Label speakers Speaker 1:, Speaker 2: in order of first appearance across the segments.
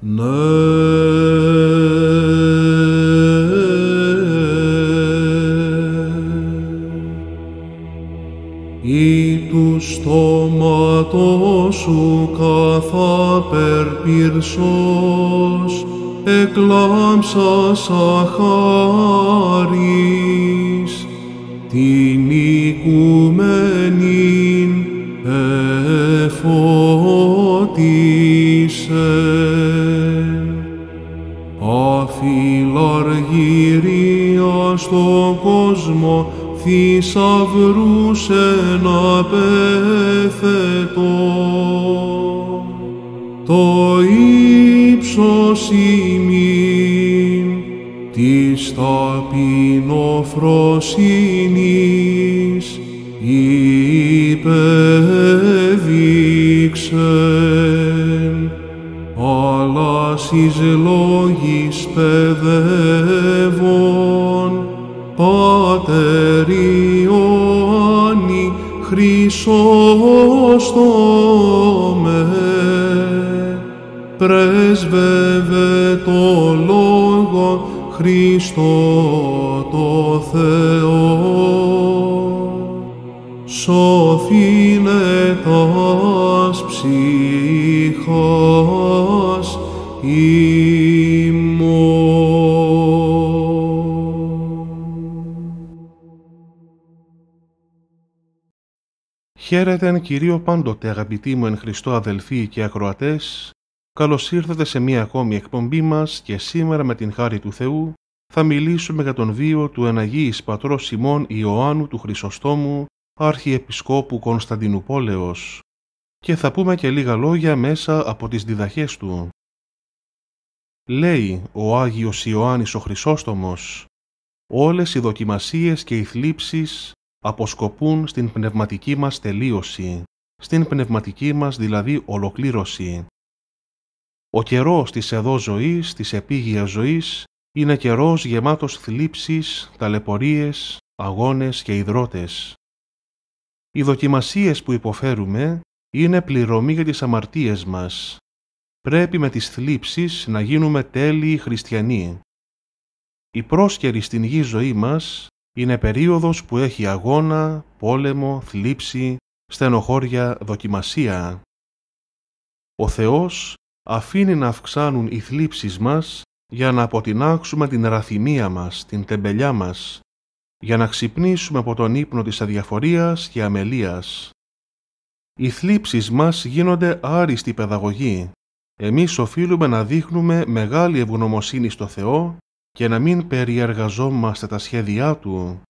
Speaker 1: Ναι. Ή του στόματος σου καθάπερ πυρσός εκλάμψα σαχάρι θησαυρούς ένα πέθετο. Το ύψος ημίν της ταπεινοφροσύνης υπέδειξεν, αλλά σεις λόγεις πέθετο, Χρυσόστομε, πρέσβευε το Λόγο Χριστό το Θεό. Σωθήνε τας ψυχάς,
Speaker 2: Χαίρετεν κυρίω πάντοτε αγαπητοί μου εν Χριστώ αδελφοί και ακροατές, καλώς ήρθατε σε μία ακόμη εκπομπή μας και σήμερα με την χάρη του Θεού θα μιλήσουμε για τον βίο του εναγίης πατρός Σιμών Ιωάννου του Χρυσοστόμου, Αρχιεπισκόπου Κωνσταντινούπολεως και θα πούμε και λίγα λόγια μέσα από τις διδαχές του. Λέει ο Άγιος Ιωάννης ο Χρυσόστομος «Όλες οι δοκιμασίες και οι θλίψεις αποσκοπούν στην πνευματική μας τελείωση, στην πνευματική μας δηλαδή ολοκλήρωση. Ο καιρός της εδώ ζωής, της επίγειας ζωής, είναι καιρός γεμάτος θλίψεις, ταλαιπωρίες, αγώνες και ιδρώτες. Οι δοκιμασίες που υποφέρουμε είναι πληρωμή για τις αμαρτίες μας. Πρέπει με τις θλίψεις να γίνουμε τέλειοι χριστιανοί. Η πρόσκαιρη στην γη ζωή μας είναι περίοδος που έχει αγώνα, πόλεμο, θλίψη, στενοχώρια, δοκιμασία. Ο Θεός αφήνει να αυξάνουν οι θλίψεις μας για να αποτινάξουμε την ραθυμία μας, την τεμπελιά μας, για να ξυπνήσουμε από τον ύπνο της αδιαφορίας και αμελίας. Οι θλίψεις μας γίνονται άριστη παιδαγωγή. Εμείς οφείλουμε να δείχνουμε μεγάλη ευγνωμοσύνη στο Θεό και να μην περιεργαζόμαστε τα σχέδιά του.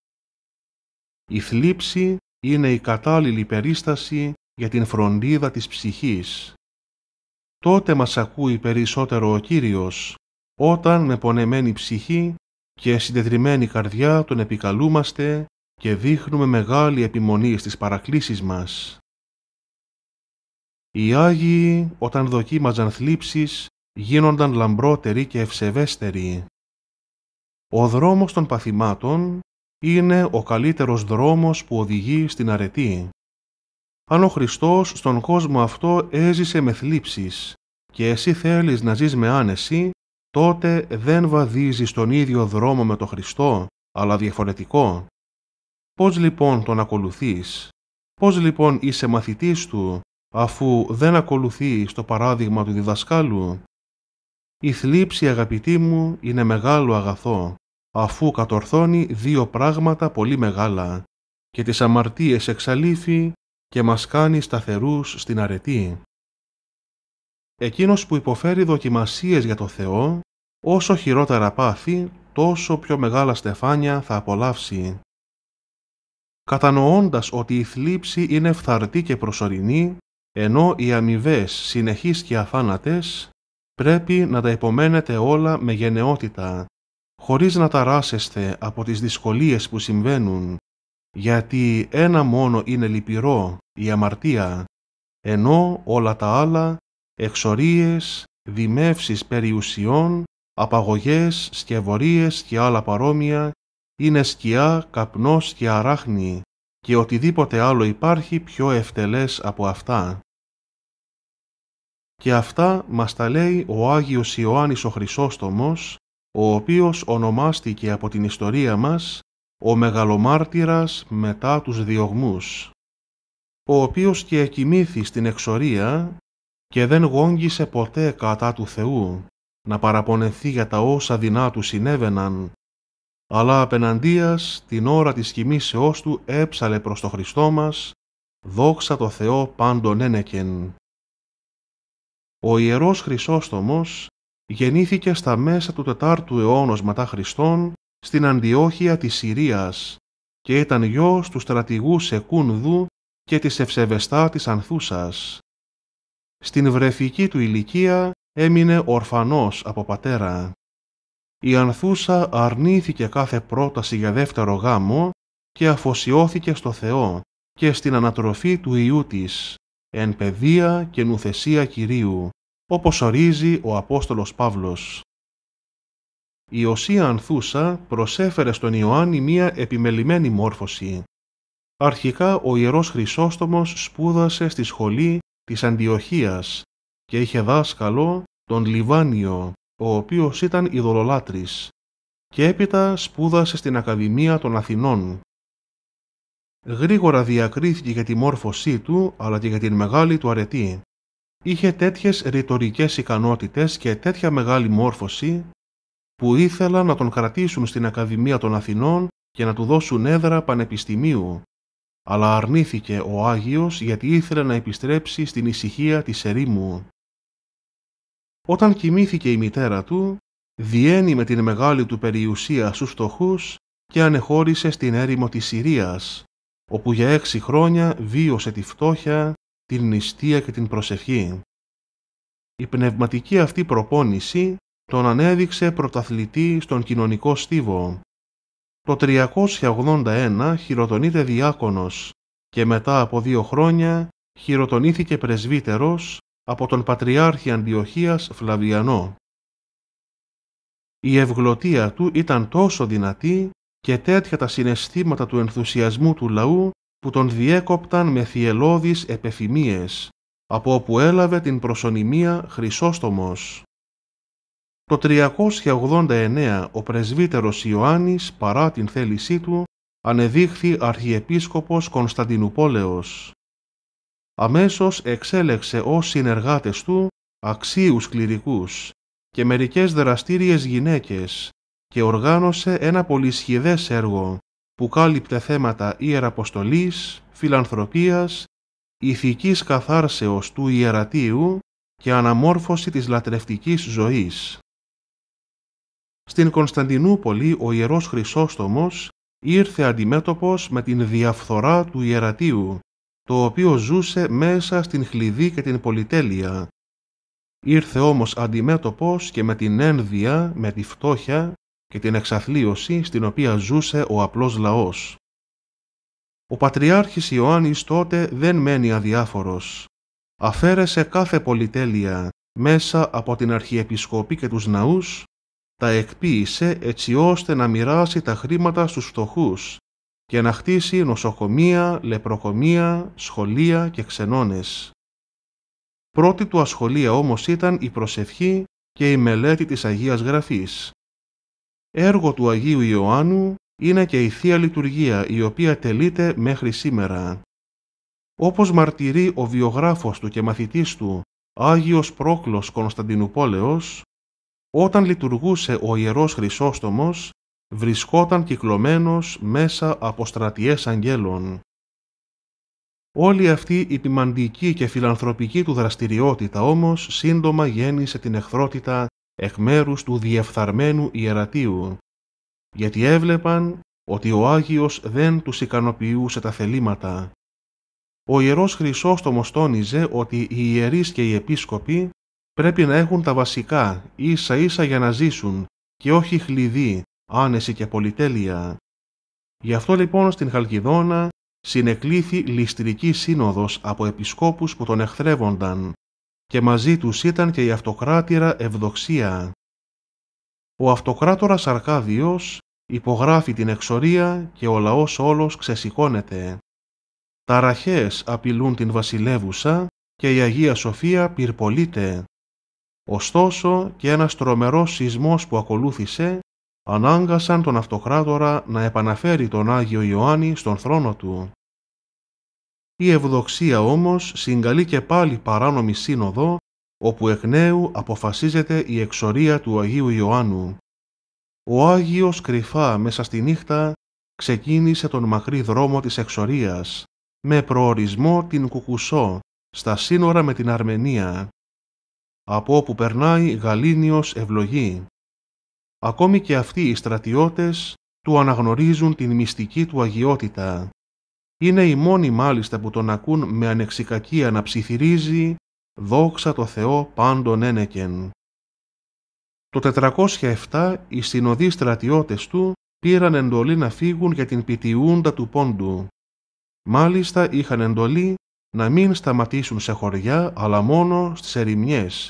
Speaker 2: Η θλίψη είναι η κατάλληλη περίσταση για την φροντίδα της ψυχής. Τότε μας ακούει περισσότερο ο Κύριος, όταν με πονεμένη ψυχή και συντετριμένη καρδιά τον επικαλούμαστε και δείχνουμε μεγάλη επιμονή στις παρακλήσεις μας. Οι Άγιοι, όταν δοκίμαζαν θλίψεις, γίνονταν λαμπρότεροι και ευσεβέστεροι. Ο δρόμος των παθημάτων είναι ο καλύτερος δρόμος που οδηγεί στην αρετή. Αν ο Χριστός στον κόσμο αυτό έζησε με θλίψεις και εσύ θέλεις να ζεις με άνεση, τότε δεν βαδίζεις τον ίδιο δρόμο με τον Χριστό, αλλά διαφορετικό. Πώς λοιπόν τον ακολουθείς, πώς λοιπόν είσαι μαθητής του, αφού δεν ακολουθείς το παράδειγμα του διδασκάλου. Η θλίψη αγαπητή μου είναι μεγάλο αγαθό, αφού κατορθώνει δύο πράγματα πολύ μεγάλα και τις αμαρτίες εξαλείφει και μας κάνει σταθερούς στην αρετή. Εκείνος που υποφέρει δοκιμασίες για το Θεό, όσο χειρότερα πάθει, τόσο πιο μεγάλα στεφάνια θα απολαύσει. Κατανοώντας ότι η θλίψη είναι φθαρτή και προσωρινή, ενώ οι αμοιβές συνεχείς και αθάνατες, πρέπει να τα υπομένετε όλα με γενναιότητα, χωρίς να ταράσεστε από τις δυσκολίες που συμβαίνουν, γιατί ένα μόνο είναι λυπηρό, η αμαρτία, ενώ όλα τα άλλα, εξορίες, δημεύσεις περιουσιών, απαγωγές, σκευωρίες και άλλα παρόμοια, είναι σκιά, καπνός και αράχνη και οτιδήποτε άλλο υπάρχει πιο ευτελές από αυτά και αυτά μας τα λέει ο Άγιος Ιωάννης ο Χρυσόστομος, ο οποίος ονομάστηκε από την ιστορία μας ο Μεγαλομάρτυρας μετά τους διωγμούς, ο οποίος και εκοιμήθη στην εξορία και δεν γόγγισε ποτέ κατά του Θεού να παραπονεθεί για τα όσα δεινά του συνέβαιναν, αλλά απέναντίας την ώρα της κοιμήσεώς του έψαλε προς το Χριστό μας «Δόξα το Θεό πάντων ένεκεν». Ο Ιερός Χρυσόστομος γεννήθηκε στα μέσα του 4ου αιώνα μετά Χριστών στην Αντιόχεια της Συρίας και ήταν γιος του στρατηγού Σεκούνδου και της Ευσεβεστά της Ανθούσας. Στην βρεφική του ηλικία έμεινε ορφανός από πατέρα. Η Ανθούσα αρνήθηκε κάθε πρόταση για δεύτερο γάμο και αφοσιώθηκε στο Θεό και στην ανατροφή του Ιού της, εν παιδεία και νουθεσία Κυρίου, όπως ορίζει ο Απόστολος Παύλος. Η οσία Ανθούσα προσέφερε στον Ιωάννη μία επιμελημένη μόρφωση. Αρχικά ο Ιερός Χρυσόστομος σπούδασε στη σχολή της Αντιοχίας και είχε δάσκαλο τον Λιβάνιο, ο οποίος ήταν ειδωλολάτρης και έπειτα σπούδασε στην Ακαδημία των Αθηνών γρήγορα διακρίθηκε για τη μόρφωσή του αλλά και για την μεγάλη του αρετή. Είχε τέτοιες ρητορικές ικανότητες και τέτοια μεγάλη μόρφωση που ήθελαν να τον κρατήσουν στην Ακαδημία των Αθηνών και να του δώσουν έδρα πανεπιστημίου, αλλά αρνήθηκε ο Άγιος γιατί ήθελε να επιστρέψει στην ησυχία της ερήμου. Όταν κοιμήθηκε η μητέρα του, διένει με την μεγάλη του περιουσία στους φτωχούς και ανεχώρησε στην έρημο της Συρίας, όπου για έξι χρόνια βίωσε τη φτώχεια, την νηστεία και την προσευχή. Η πνευματική αυτή προπόνηση τον ανέδειξε πρωταθλητή στον κοινωνικό στίβο. Το 381 χειροτονείται διάκονος και μετά από δύο χρόνια χειροτονήθηκε πρεσβύτερος από τον Πατριάρχη Αντιοχίας Φλαβιανό. Η ευγλωτία του ήταν τόσο δυνατή και τέτοια τα συναισθήματα του ενθουσιασμού του λαού που τον διέκοπταν με θυελώδεις επεφημίες, από όπου έλαβε την προσωνυμία Χρυσόστομος. Το 389 ο πρεσβύτερος Ιωάννης παρά την θέλησή του ανεδείχθη Αρχιεπίσκοπος Κωνσταντινούπολεος. Αμέσως εξέλεξε ως συνεργάτες του αξίους κληρικούς και μερικές δραστήριες γυναίκες και οργάνωσε ένα πολυσχηδές έργο που κάλυπτε θέματα ιεραποστολής, φιλανθρωπίας, ηθικής καθάρσεως του ιερατείου και αναμόρφωση της λατρευτικής ζωής. Στην Κωνσταντινούπολη ο Ιερός Χρυσόστομος ήρθε αντιμέτωπος με την διαφθορά του ιερατίου, το οποίο ζούσε μέσα στην χλειδή και την πολυτέλεια. Ήρθε όμως αντιμέτωπος και με την ένδυα, με τη φτώχεια, και την εξαθλίωση στην οποία ζούσε ο απλός λαός. Ο Πατριάρχης Ιωάννης τότε δεν μένει αδιάφορος. Αφαίρεσε κάθε πολυτέλεια μέσα από την Αρχιεπισκοπή και τους ναούς, τα εκποίησε έτσι ώστε να μοιράσει τα χρήματα στους φτωχούς και να χτίσει νοσοκομεία, λεπροκομεία, σχολεία και ξενώνες. Πρώτη του ασχολία όμως ήταν η προσευχή και η μελέτη της Αγίας Γραφής, Έργο του Αγίου Ιωάννου είναι και η Θεία Λειτουργία η οποία τελείται μέχρι σήμερα. Όπως μαρτυρεί ο βιογράφος του και μαθητής του, Άγιος Πρόκλος Κωνσταντινούπολεος, όταν λειτουργούσε ο Ιερός Χρυσόστομος, βρισκόταν κυκλωμένος μέσα από στρατιές αγγέλων. Όλη αυτή η ποιμαντική και φιλανθρωπική του δραστηριότητα όμως σύντομα γέννησε την εχθρότητα εκ μέρους του διεφθαρμένου ιερατείου, γιατί έβλεπαν ότι ο Άγιος δεν τους ικανοποιούσε τα θελήματα. Ο Ιερός Χρυσόστομος τόνιζε ότι οι ιερείς και οι επίσκοποι πρέπει να έχουν τα βασικά ίσα ίσα για να ζήσουν και όχι χλειδί, άνεση και πολυτέλεια. Γι' αυτό λοιπόν στην Χαλκιδόνα συνεκλήθη ληστρική σύνοδος από επισκόπους που τον εχθρεύονταν και μαζί τους ήταν και η αυτοκράτηρα Ευδοξία. Ο αυτοκράτορας Αρκάδιος υπογράφει την εξορία και ο λαός όλος ξεσηκώνεται. ραχές απειλούν την βασιλεύουσα και η Αγία Σοφία πυρπολείται. Ωστόσο και ένας τρομερός σεισμός που ακολούθησε ανάγκασαν τον αυτοκράτορα να επαναφέρει τον Άγιο Ιωάννη στον θρόνο του. Η ευδοξία όμως συγκαλεί και πάλι παράνομη σύνοδο, όπου εκ νέου αποφασίζεται η εξορία του Αγίου Ιωάννου. Ο Άγιος κρυφά μέσα στη νύχτα ξεκίνησε τον μακρύ δρόμο της εξορίας, με προορισμό την Κουκουσό, στα σύνορα με την Αρμενία, από όπου περνάει γαλήνιος ευλογή. Ακόμη και αυτοί οι στρατιώτες του αναγνωρίζουν την μυστική του αγιότητα. Είναι οι μόνοι μάλιστα που τον ακούν με ανεξικακία να ψιθυρίζει «Δόξα το Θεό πάντων ένεκεν». Το 407 οι συνοδοί στρατιώτες του πήραν εντολή να φύγουν για την πιτιούντα του πόντου. Μάλιστα είχαν εντολή να μην σταματήσουν σε χωριά αλλά μόνο στις ερημιές,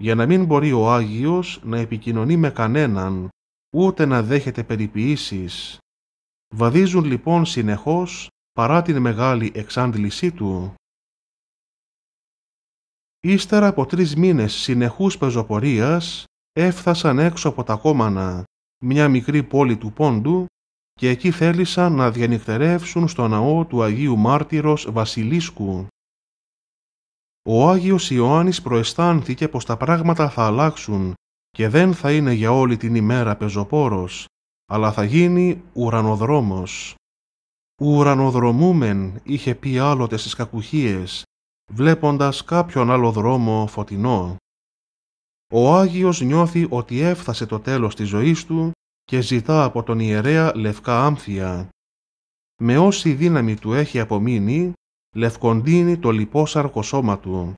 Speaker 2: για να μην μπορεί ο Άγιος να επικοινωνεί με κανέναν, ούτε να δέχεται περιποιήσεις. Βαδίζουν λοιπόν συνεχώς παρά την μεγάλη εξάντλησή του. Ύστερα από τρεις μήνες συνεχούς πεζοπορίας έφθασαν έξω από τα κόμανα μια μικρή πόλη του Πόντου και εκεί θέλησαν να διανυκτερεύσουν στο ναό του Αγίου Μάρτυρος Βασιλίσκου. Ο Άγιος Ιωάννης προαισθάνθηκε πως τα πράγματα θα αλλάξουν και δεν θα είναι για όλη την ημέρα πεζοπόρος, αλλά θα γίνει ουρανοδρόμος ουρανοδρομούμεν είχε πει άλλοτε στις κακουχίες, βλέποντας κάποιον άλλο δρόμο φωτεινό. Ο Άγιος νιώθει ότι έφτασε το τέλος της ζωής του και ζητά από τον ιερέα λευκά άμφια. Με όση δύναμη του έχει απομείνει, λευκοντίνει το λιπόσαρκο σώμα του.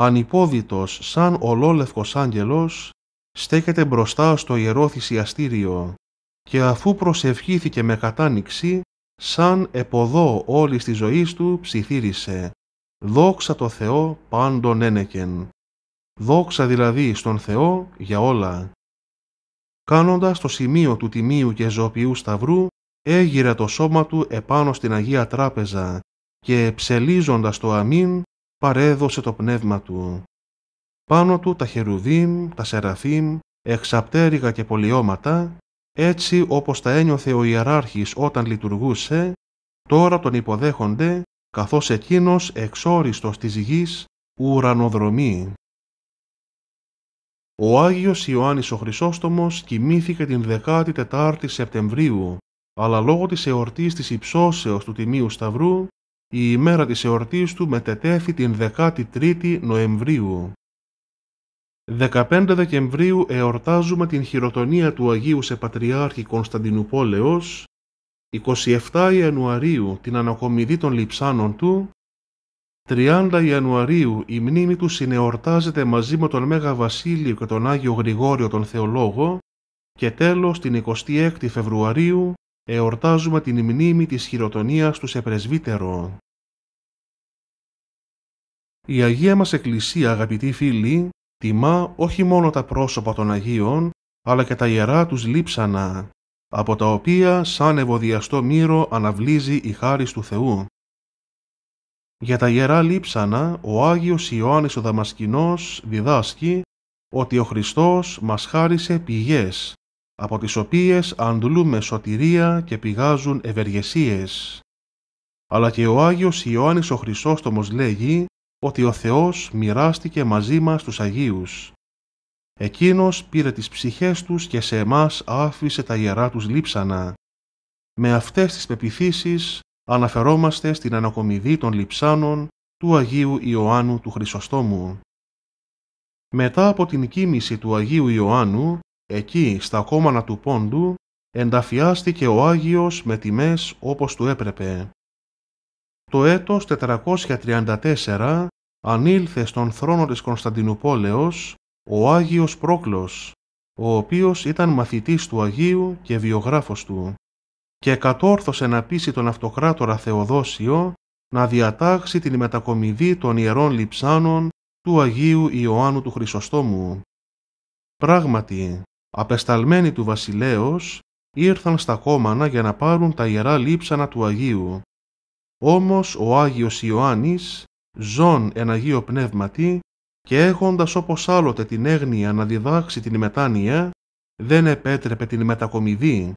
Speaker 2: Ανυπόδητος σαν ολόλευκος άγγελος, στέκεται μπροστά στο ιερό θυσιαστήριο και αφού προσευχήθηκε με κατάνοιξη, σαν εποδό όλης της ζωής του ψιθύρισε «Δόξα το Θεό πάντων ένεκεν». Δόξα δηλαδή στον Θεό για όλα. Κάνοντας το σημείο του τιμίου και ζωοποιού σταυρού, έγειρε το σώμα του επάνω στην Αγία Τράπεζα και ψελίζοντας το αμήν παρέδωσε το πνεύμα του. Πάνω του τα χερουδίμ, τα σεραφίμ, εξαπτέρυγα και πολιώματα έτσι όπως τα ένιωθε ο ιεράρχης όταν λειτουργούσε, τώρα τον υποδέχονται, καθώς εκείνος εξόριστος της γης ουρανοδρομεί. Ο Άγιος Ιωάννης ο Χρυσόστομος κοιμήθηκε την 14η Σεπτεμβρίου, αλλά λόγω της εορτής της υψώσεως του Τιμίου Σταυρού, η ημέρα της εορτής του μετετέθη την 13η Νοεμβρίου. 15 Δεκεμβρίου εορτάζουμε την χειροτονία του Αγίου σε Πατριάρχη Κωνσταντινουπόλεως, 27 Ιανουαρίου την ανακομιδή των λειψάνων του, 30 Ιανουαρίου η μνήμη του συνεορτάζεται μαζί με τον Μέγα Βασίλειο και τον Άγιο Γρηγόριο τον Θεολόγο και τέλος την 26 Φεβρουαρίου εορτάζουμε την μνήμη της χειροτονίας του σε πρεσβύτερο. Η Αγία μας Εκκλησία αγαπητοί φίλοι τιμά όχι μόνο τα πρόσωπα των Αγίων, αλλά και τα ιερά τους λείψανα, από τα οποία σαν ευωδιαστό μύρο αναβλύζει η χάρις του Θεού. Για τα ιερά λείψανα, ο Άγιος Ιωάννης ο Δαμασκηνός διδάσκει ότι ο Χριστός μας χάρισε πηγές, από τις οποίες αντλούμε σωτηρία και πηγάζουν ευεργεσίες. Αλλά και ο Άγιος Ιωάννης ο Χρυσόστομος λέγει ότι ο Θεός μοιράστηκε μαζί μας τους Αγίους. Εκείνος πήρε τις ψυχές τους και σε εμάς άφησε τα ιερά τους λείψανα. Με αυτές τις πεπιθήσεις αναφερόμαστε στην ανακομιδή των λειψάνων του Αγίου Ιωάννου του Χρυσοστόμου. Μετά από την κοίμηση του Αγίου Ιωάννου, εκεί στα κόμματα του πόντου, ενταφιάστηκε ο Άγιος με τιμές όπως του έπρεπε. Το έτος 434 ανήλθε στον θρόνο της Κωνσταντινούπολεως ο Άγιος Πρόκλος, ο οποίος ήταν μαθητής του Αγίου και βιογράφος του, και κατόρθωσε να πείσει τον αυτοκράτορα Θεοδόσιο να διατάξει την μετακομιδή των ιερών λιψάνων του Αγίου Ιωάννου του Χρυσοστόμου. Πράγματι, απεσταλμένοι του βασιλέως ήρθαν στα κόμματα για να πάρουν τα ιερά λείψανα του Αγίου. Όμως ο Άγιος Ιωάννης ζών εν Αγίω Πνεύματι και έχοντας όπως άλλοτε την έγνοια να διδάξει την μετάνοια, δεν επέτρεπε την μετακομιδή.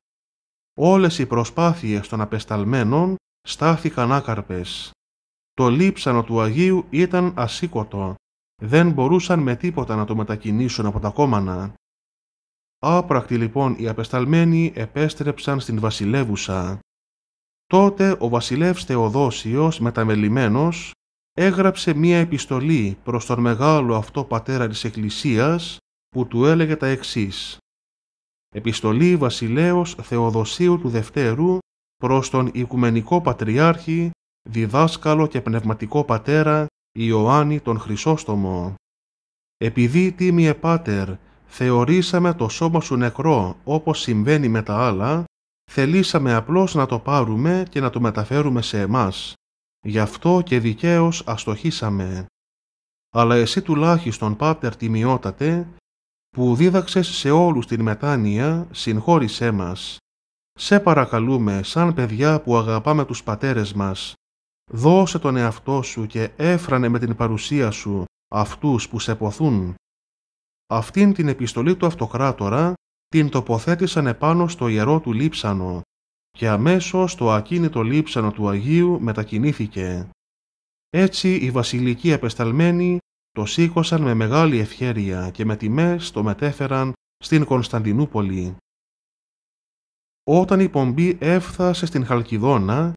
Speaker 2: Όλες οι προσπάθειες των απεσταλμένων στάθηκαν άκαρπες. Το λείψανο του Αγίου ήταν ασήκωτο. Δεν μπορούσαν με τίποτα να το μετακινήσουν από τα κόμμανα. Άπρακτοι λοιπόν οι απεσταλμένοι επέστρεψαν στην βασιλεύουσα. Τότε ο βασιλεύς Θεοδόσιος μεταμελημένος έγραψε μία επιστολή προς τον μεγάλο αυτό πατέρα της Εκκλησίας που του έλεγε τα εξής «Επιστολή βασιλέως Θεοδοσίου του Δευτέρου προς τον Οικουμενικό Πατριάρχη, διδάσκαλο και πνευματικό πατέρα Ιωάννη τον Χρυσόστομο. Επειδή τίμιε πάτερ θεωρήσαμε το σώμα σου νεκρό όπως συμβαίνει με τα άλλα, θελήσαμε απλώς να το πάρουμε και να το μεταφέρουμε σε εμάς, γι' αυτό και δικαίως αστοχήσαμε. Αλλά εσύ τουλάχιστον, Πάτερ τιμιότατε, που δίδαξες σε όλους την μετάνοια, συγχώρησέ μας. Σε παρακαλούμε, σαν παιδιά που αγαπάμε τους πατέρες μας, δώσε τον εαυτό σου και έφρανε με την παρουσία σου αυτούς που σε ποθούν. Αυτήν την επιστολή του αυτοκράτορα την τοποθέτησαν επάνω στο ιερό του λείψανο, και αμέσως το ακίνητο λείψανο του Αγίου μετακινήθηκε. Έτσι οι βασιλικοί απεσταλμένοι το σήκωσαν με μεγάλη ευχέρεια και με τιμές το μετέφεραν στην Κωνσταντινούπολη. Όταν η πομπή έφθασε στην Χαλκιδόνα,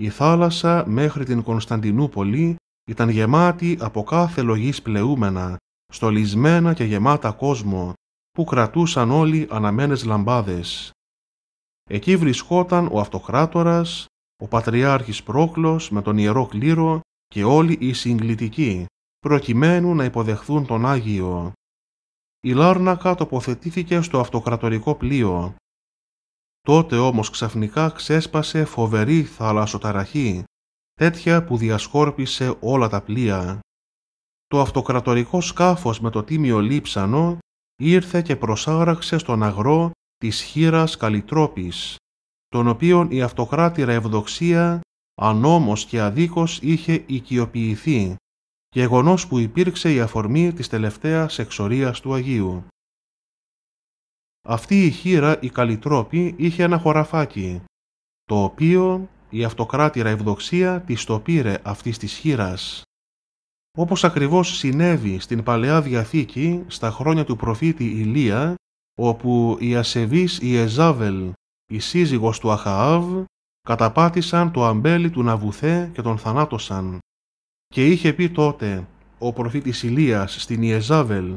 Speaker 2: η θάλασσα μέχρι την Κωνσταντινούπολη ήταν γεμάτη από κάθε λογής πλεούμενα, στολισμένα και γεμάτα κόσμο, που κρατούσαν όλοι αναμένες λαμπάδες. Εκεί βρισκόταν ο Αυτοκράτορας, ο Πατριάρχης Πρόκλος με τον Ιερό Κλήρο και όλοι οι συγκλητικοί, προκειμένου να υποδεχθούν τον Άγιο. Η Λάρνακα τοποθετήθηκε στο αυτοκρατορικό πλοίο. Τότε όμως ξαφνικά ξέσπασε φοβερή θαλασσοταραχή, τέτοια που διασκόρπισε όλα τα πλοία. Το αυτοκρατορικό σκάφος με το τίμιο λείψανο ήρθε και προσάραξε στον αγρό της χείρας Καλλιτρόπης, τον οποίον η αυτοκράτηρα ευδοξία ανόμως και αδίκως είχε οικειοποιηθεί, γεγονός που υπήρξε η αφορμή της τελευταίας εξορίας του Αγίου. Αυτή η χείρα η Καλλιτρόπη, είχε ένα χωραφάκι, το οποίο η αυτοκράτηρα ευδοξία της το πήρε αυτής της χείρας. Όπως ακριβώς συνέβη στην Παλαιά Διαθήκη στα χρόνια του προφήτη Ηλία, όπου οι ασεβής η Εζάβελ, η σύζυγος του Αχαάβ, καταπάτησαν το αμπέλι του Ναβουθέ και τον θανάτωσαν. Και είχε πει τότε ο προφήτης Ηλίας στην Ιεζάβελ,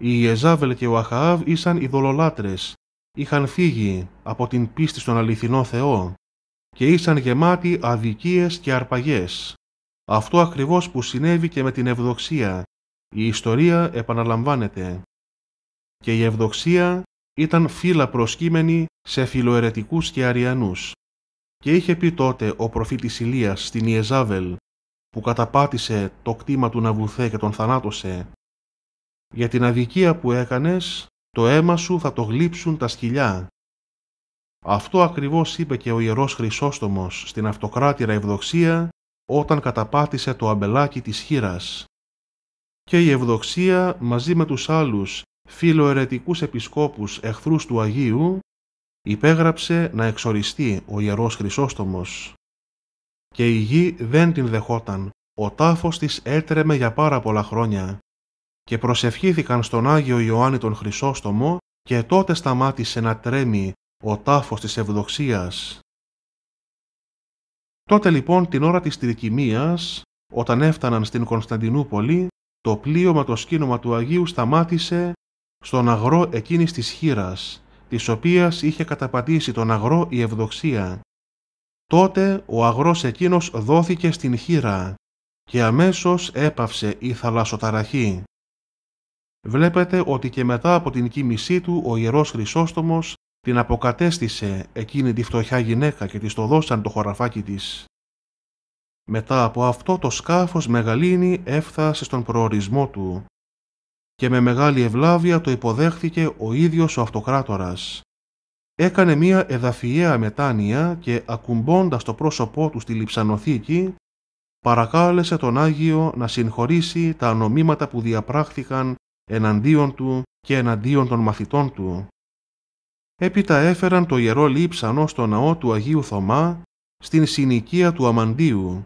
Speaker 2: η Ιεζάβελ και ο Αχαάβ ήσαν ειδωλολάτρες, είχαν φύγει από την πίστη στον αληθινό Θεό και ήσαν γεμάτοι αδικίες και αρπαγές. Αυτό ακριβώς που συνέβη και με την ευδοξία. Η ιστορία επαναλαμβάνεται και η ευδοξία ήταν φύλλα προσκύμενη σε φιλοαιρετικούς και αριανούς. Και είχε πει τότε ο προφήτης Ηλίας στην Ιεζάβελ, που καταπάτησε το κτήμα του Ναβουθέ και τον θανάτωσε. Για την αδικία που έκανες, το αίμα σου θα το γλύψουν τα σκυλιά. Αυτό ακριβώς είπε και ο Ιερός Χρυσόστομος στην αυτοκράτηρα ευδοξία όταν καταπάτησε το αμπελάκι της χείρας. Και η ευδοξία μαζί με τους άλλους φιλοαιρετικούς επισκόπους εχθρούς του Αγίου, υπέγραψε να εξοριστεί ο Ιερός Χρυσόστομος. Και η γη δεν την δεχόταν, ο τάφος της έτρεμε για πάρα πολλά χρόνια. Και προσευχήθηκαν στον Άγιο Ιωάννη τον Χρυσόστομο και τότε σταμάτησε να τρέμει ο τάφος της ευδοξίας. Τότε λοιπόν την ώρα της τρικυμίας, όταν έφταναν στην Κωνσταντινούπολη, το πλοίο με το σκήνομα του Αγίου σταμάτησε στον αγρό εκείνης της χείρας, της οποίας είχε καταπατήσει τον αγρό η ευδοξία. Τότε ο αγρός εκείνος δόθηκε στην χείρα και αμέσως έπαυσε η θαλασσοταραχή. Βλέπετε ότι και μετά από την κοίμησή του ο Ιερός Χρυσόστομος την αποκατέστησε εκείνη τη φτωχιά γυναίκα και της το δώσαν το χωραφάκι της. Μετά από αυτό το σκάφος μεγαλύνει έφτασε στον προορισμό του και με μεγάλη ευλάβεια το υποδέχθηκε ο ίδιος ο αυτοκράτορας. Έκανε μία εδαφιαία μετάνοια και ακουμπώντας το πρόσωπό του στη λιψανοθήκη, παρακάλεσε τον Άγιο να συγχωρήσει τα ανομήματα που διαπράχθηκαν εναντίον του και εναντίον των μαθητών του. Έπειτα έφεραν το Ιερό Λείψανο στο ναό του Αγίου Θωμά στην συνοικία του Αμαντίου,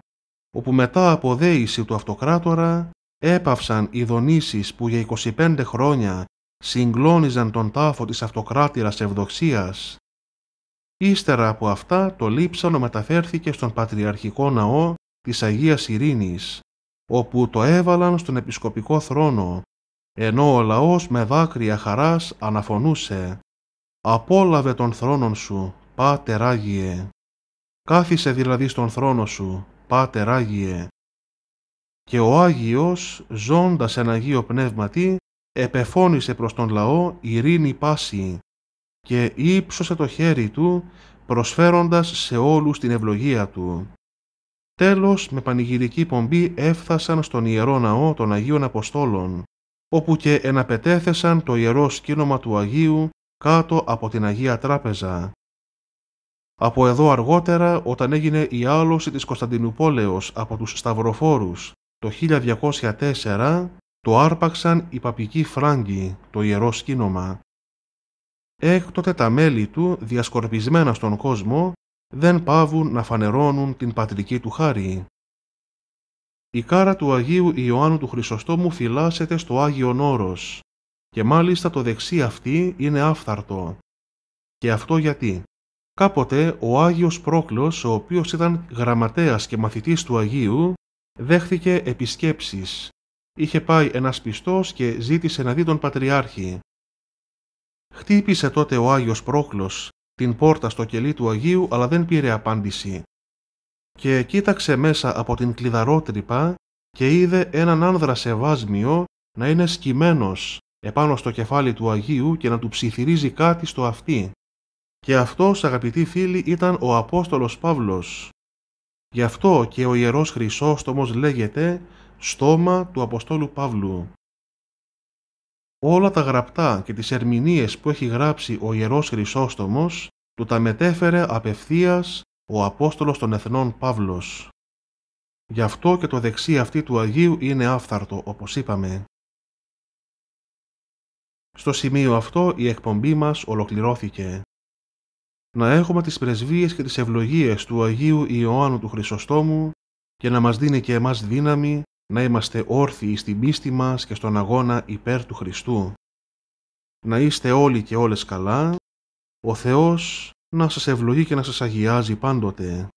Speaker 2: όπου μετά από δέηση του αυτοκράτορα έπαυσαν οι δονήσεις που για 25 χρόνια συγκλώνιζαν τον τάφο της αυτοκράτηρας ευδοξίας. Ύστερα από αυτά το λείψανο μεταφέρθηκε στον Πατριαρχικό Ναό της Αγίας Ειρήνης, όπου το έβαλαν στον Επισκοπικό Θρόνο, ενώ ο λαός με δάκρυα χαράς αναφωνούσε «Απόλαβε τον θρόνον σου, Πάτερ Άγιε». Κάθισε δηλαδή στον θρόνο σου, Πάτερ και ο Άγιος, ζώντας ένα Αγίο Πνεύματι, επεφώνησε προς τον λαό ειρήνη πάση και ύψωσε το χέρι του, προσφέροντας σε όλους την ευλογία του. Τέλος, με πανηγυρική πομπή έφτασαν στον Ιερό Ναό των Αγίων Αποστόλων, όπου και εναπετέθεσαν το Ιερό Σκήνομα του Αγίου κάτω από την Αγία Τράπεζα. Από εδώ αργότερα, όταν έγινε η άλωση της Κωνσταντινούπολεως από τους Σταυροφόρους το 1204 το άρπαξαν οι παπικοί Φράγκοι, το ιερό σκήνομα. Έκτοτε τα μέλη του, διασκορπισμένα στον κόσμο, δεν πάβουν να φανερώνουν την πατρική του χάρη. Η κάρα του Αγίου Ιωάννου του Χρυσοστόμου φυλάσσεται στο Άγιο Όρος και μάλιστα το δεξί αυτή είναι άφθαρτο. Και αυτό γιατί. Κάποτε ο Άγιος Πρόκλος, ο οποίος ήταν γραμματέας και μαθητής του Αγίου, δέχθηκε επισκέψεις. Είχε πάει ένας πιστός και ζήτησε να δει τον Πατριάρχη. Χτύπησε τότε ο Άγιος Πρόκλος την πόρτα στο κελί του Αγίου αλλά δεν πήρε απάντηση. Και κοίταξε μέσα από την κλειδαρότρυπα και είδε έναν άνδρα σε βάσμιο να είναι σκυμμένος επάνω στο κεφάλι του Αγίου και να του ψιθυρίζει κάτι στο αυτί. Και αυτός αγαπητοί φίλοι ήταν ο Απόστολος Παύλος, Γι' αυτό και ο Ιερός Χρυσόστομος λέγεται «στόμα του Αποστόλου Παύλου». Όλα τα γραπτά και τις ερμηνείες που έχει γράψει ο Ιερός Χρυσόστομος του τα μετέφερε απευθείας ο Απόστολος των Εθνών Παύλος. Γι' αυτό και το δεξί αυτή του Αγίου είναι άφθαρτο, όπως είπαμε. Στο σημείο αυτό η εκπομπή μας ολοκληρώθηκε να έχουμε τις πρεσβείες και τις ευλογίες του Αγίου Ιωάννου του Χρυσοστόμου και να μας δίνει και εμάς δύναμη να είμαστε όρθιοι στην πίστη μας και στον αγώνα υπέρ του Χριστού. Να είστε όλοι και όλες καλά, ο Θεός να σας ευλογεί και να σας αγιάζει πάντοτε.